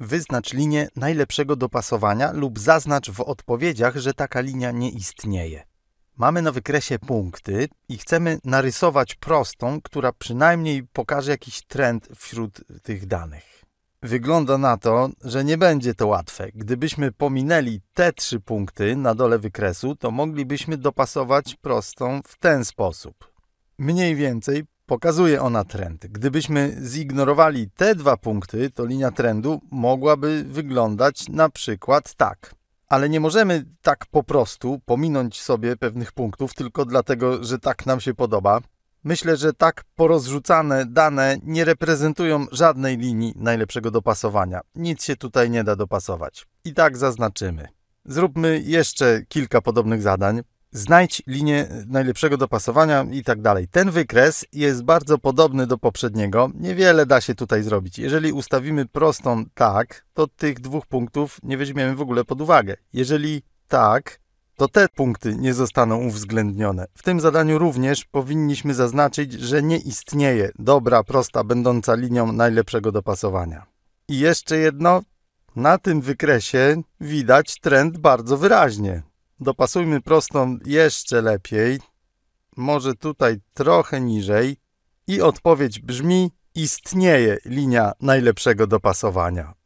Wyznacz linię najlepszego dopasowania lub zaznacz w odpowiedziach, że taka linia nie istnieje. Mamy na wykresie punkty i chcemy narysować prostą, która przynajmniej pokaże jakiś trend wśród tych danych. Wygląda na to, że nie będzie to łatwe. Gdybyśmy pominęli te trzy punkty na dole wykresu, to moglibyśmy dopasować prostą w ten sposób. Mniej więcej Pokazuje ona trend. Gdybyśmy zignorowali te dwa punkty, to linia trendu mogłaby wyglądać na przykład tak. Ale nie możemy tak po prostu pominąć sobie pewnych punktów tylko dlatego, że tak nam się podoba. Myślę, że tak porozrzucane dane nie reprezentują żadnej linii najlepszego dopasowania. Nic się tutaj nie da dopasować. I tak zaznaczymy. Zróbmy jeszcze kilka podobnych zadań znajdź linię najlepszego dopasowania i tak dalej. Ten wykres jest bardzo podobny do poprzedniego, niewiele da się tutaj zrobić. Jeżeli ustawimy prostą tak, to tych dwóch punktów nie weźmiemy w ogóle pod uwagę. Jeżeli tak, to te punkty nie zostaną uwzględnione. W tym zadaniu również powinniśmy zaznaczyć, że nie istnieje dobra prosta będąca linią najlepszego dopasowania. I jeszcze jedno, na tym wykresie widać trend bardzo wyraźnie. Dopasujmy prostą jeszcze lepiej. Może tutaj trochę niżej. I odpowiedź brzmi: istnieje linia najlepszego dopasowania.